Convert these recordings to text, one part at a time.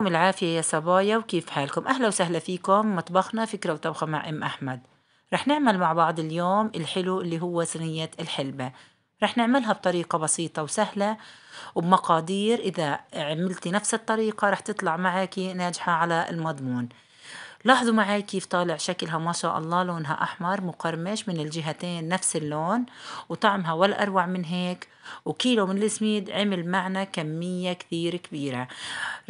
يعطيكم العافية يا صبايا وكيف حالكم أهلا وسهلا فيكم مطبخنا فكرة وطبخة مع أم أحمد رح نعمل مع بعض اليوم الحلو اللي هو صينية الحلبة رح نعملها بطريقة بسيطة وسهلة وبمقادير إذا عملتي نفس الطريقة رح تطلع معك ناجحة على المضمون لاحظوا معي كيف طالع شكلها ما شاء الله لونها أحمر مقرمش من الجهتين نفس اللون وطعمها ولا أروع من هيك وكيلو من السميد عمل معنا كمية كثير كبيرة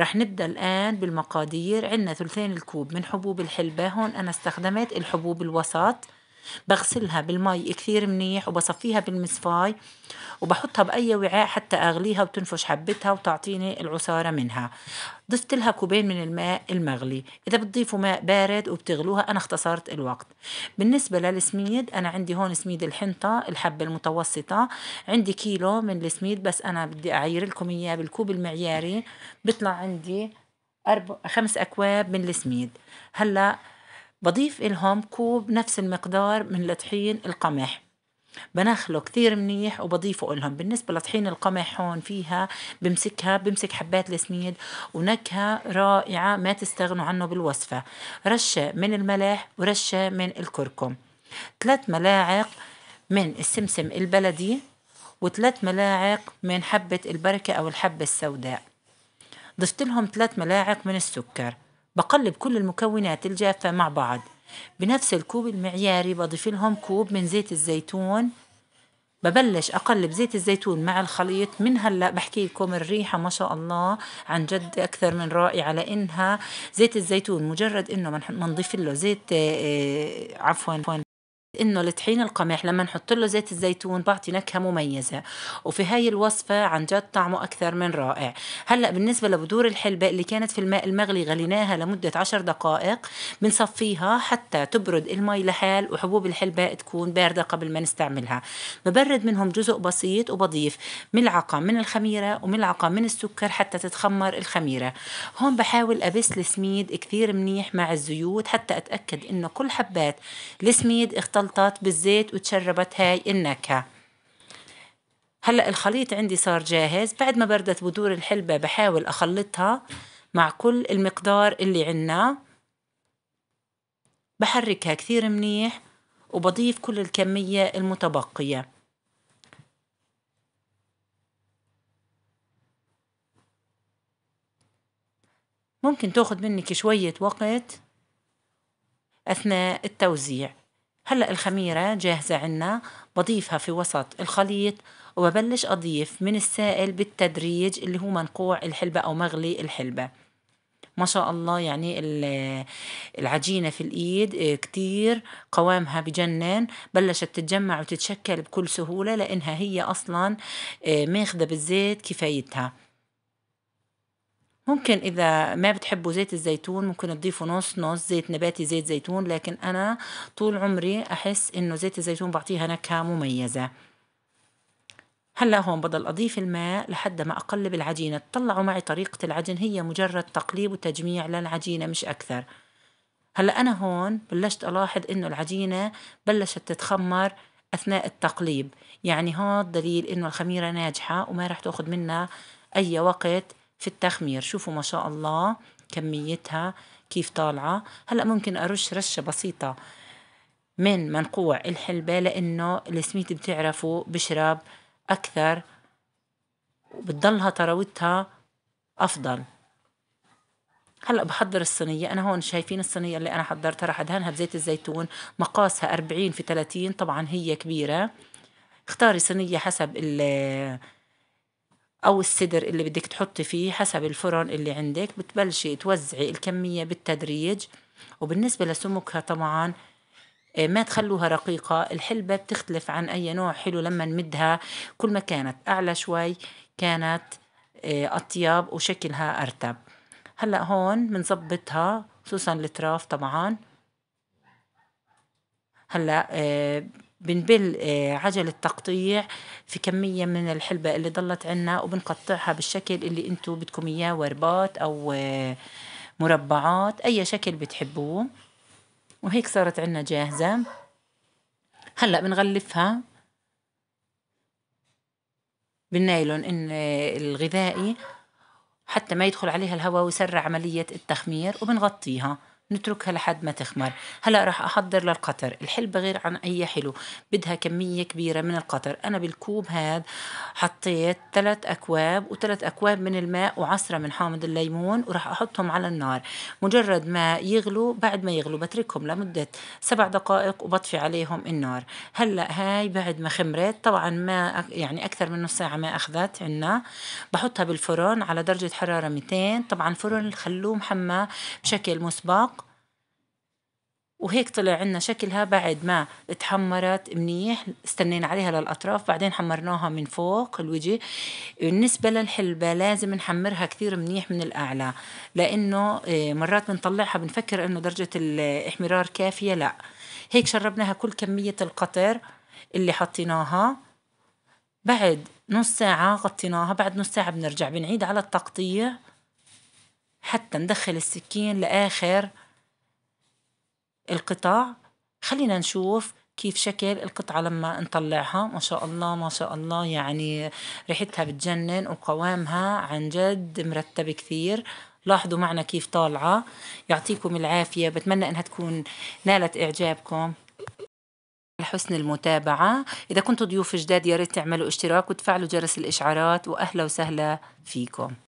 رح نبدأ الآن بالمقادير عندنا ثلثين الكوب من حبوب الحلبة هون أنا استخدمت الحبوب الوسط بغسلها بالماء كثير منيح وبصفيها بالمصفاي وبحطها بأي وعاء حتى أغليها وتنفش حبتها وتعطيني العصارة منها ضفت لها كوبين من الماء المغلي إذا بتضيفوا ماء بارد وبتغلوها أنا اختصرت الوقت بالنسبة للسميد أنا عندي هون سميد الحنطة الحبة المتوسطة عندي كيلو من السميد بس أنا بدي أعير لكم إياه بالكوب المعياري بيطلع عندي أربع خمس أكواب من السميد هلأ بضيف لهم كوب نفس المقدار من لطحين القمح بنخله كثير منيح وبضيفه إلهم بالنسبة لطحين القمح هون فيها بمسكها بمسك حبات السميد ونكهة رائعة ما تستغنوا عنه بالوصفة رشة من الملح ورشة من الكركم ثلاث ملاعق من السمسم البلدي وثلاث ملاعق من حبة البركة أو الحبة السوداء ضفت لهم ثلاث ملاعق من السكر بقلب كل المكونات الجافة مع بعض بنفس الكوب المعياري بضيف لهم كوب من زيت الزيتون ببلش أقلب زيت الزيتون مع الخليط من هلأ بحكي لكم الريحة ما شاء الله عن جد أكثر من رائعة لأنها زيت الزيتون مجرد إنه منضيف له زيت آه، آه، عفوا انه لطحين القمح لما نحط له زيت الزيتون بعطي نكهه مميزه وفي هاي الوصفه عن جد طعمه اكثر من رائع هلا بالنسبه لبذور الحلبه اللي كانت في الماء المغلي غليناها لمده عشر دقائق بنصفيها حتى تبرد المي لحال وحبوب الحلبه تكون بارده قبل ما نستعملها ببرد منهم جزء بسيط وبضيف ملعقه من الخميره وملعقه من السكر حتى تتخمر الخميره هون بحاول ابس السميد كثير منيح مع الزيوت حتى اتاكد انه كل حبات السميد اخت اختلطت بالزيت وتشربت هاي النكهة هلأ الخليط عندي صار جاهز بعد ما بردت بذور الحلبة بحاول أخلطها مع كل المقدار اللي عنا بحركها كثير منيح وبضيف كل الكمية المتبقية ممكن تاخد منك شوية وقت أثناء التوزيع هلا الخميره جاهزه عنا بضيفها في وسط الخليط وببلش اضيف من السائل بالتدريج اللي هو منقوع الحلبه او مغلي الحلبه ما شاء الله يعني العجينة في الإيد إيه، كتير قوامها بجنن بلشت تتجمع وتتشكل بكل سهولة لأنها هي أصلا إيه، ماخذة بالزيت كفايتها ممكن إذا ما بتحبوا زيت الزيتون ممكن تضيفوا نص نص زيت نباتي زيت زيتون لكن أنا طول عمري أحس إنه زيت الزيتون بعطيها نكهة مميزة هلا هون بضل اضيف الماء لحد ما اقلب العجينه تطلعوا معي طريقه العجن هي مجرد تقليب وتجميع للعجينه مش اكثر هلا انا هون بلشت الاحظ انه العجينه بلشت تتخمر اثناء التقليب يعني هذا دليل انه الخميره ناجحه وما راح تاخذ منا اي وقت في التخمير شوفوا ما شاء الله كميتها كيف طالعة هلأ ممكن أرش رشة بسيطة من منقوع الحلبة لأنه السميت بتعرفوا بشرب أكثر وبتضلها طراوتها أفضل هلا بحضر الصينية أنا هون شايفين الصينية اللي أنا حضرتها رح أدهنها بزيت الزيتون مقاسها 40 في 30 طبعا هي كبيرة اختاري صينية حسب أو السدر اللي بدك تحطي فيه حسب الفرن اللي عندك بتبلشي توزعي الكمية بالتدريج وبالنسبة لسمكها طبعا آه، ما تخلوها رقيقة الحلبة بتختلف عن أي نوع حلو لما نمدها كل ما كانت أعلى شوي كانت آه، أطيب وشكلها أرتب هلأ هون بنظبطها خصوصا الأطراف طبعا هلأ آه، بنبل آه، عجل التقطيع في كمية من الحلبة اللي ضلت عنا وبنقطعها بالشكل اللي انتو بدكم اياه وربات او آه، مربعات اي شكل بتحبوه وهيك صارت عنا جاهزة هلأ بنغلفها بالنايلون إن آه، الغذائي حتى ما يدخل عليها الهواء ويسرع عملية التخمير وبنغطيها نتركها لحد ما تخمر هلا راح احضر للقطر الحلبة غير عن اي حلو بدها كمية كبيرة من القطر انا بالكوب هذا حطيت ثلاث اكواب وثلاث اكواب من الماء وعصرة من حامض الليمون وراح احطهم على النار مجرد ما يغلوا بعد ما يغلوا بتركهم لمدة سبع دقائق وبطفي عليهم النار هلا هاي بعد ما خمرت طبعا ما يعني اكثر من نص ساعة ما اخذت عنا بحطها بالفرن على درجة حرارة 200 طبعا الفرن خلوه محمى بشكل مسبق وهيك طلع عنا شكلها بعد ما اتحمرت منيح استنينا عليها للأطراف بعدين حمرناها من فوق الوجه بالنسبة للحلبة لازم نحمرها كثير منيح من الأعلى لأنه آه، مرات بنطلعها بنفكر أنه درجة الاحمرار كافية لا هيك شربناها كل كمية القطر اللي حطيناها بعد نص ساعة غطيناها بعد نص ساعة بنرجع بنعيد على التقطيع حتى ندخل السكين لآخر القطع خلينا نشوف كيف شكل القطعة لما نطلعها ما شاء الله ما شاء الله يعني ريحتها بتجنن وقوامها عن جد مرتب كثير لاحظوا معنا كيف طالعة يعطيكم العافية بتمنى أنها تكون نالت إعجابكم لحسن المتابعة إذا كنتوا ضيوف جداد يا ريت تعملوا اشتراك وتفعلوا جرس الإشعارات وأهلا وسهلا فيكم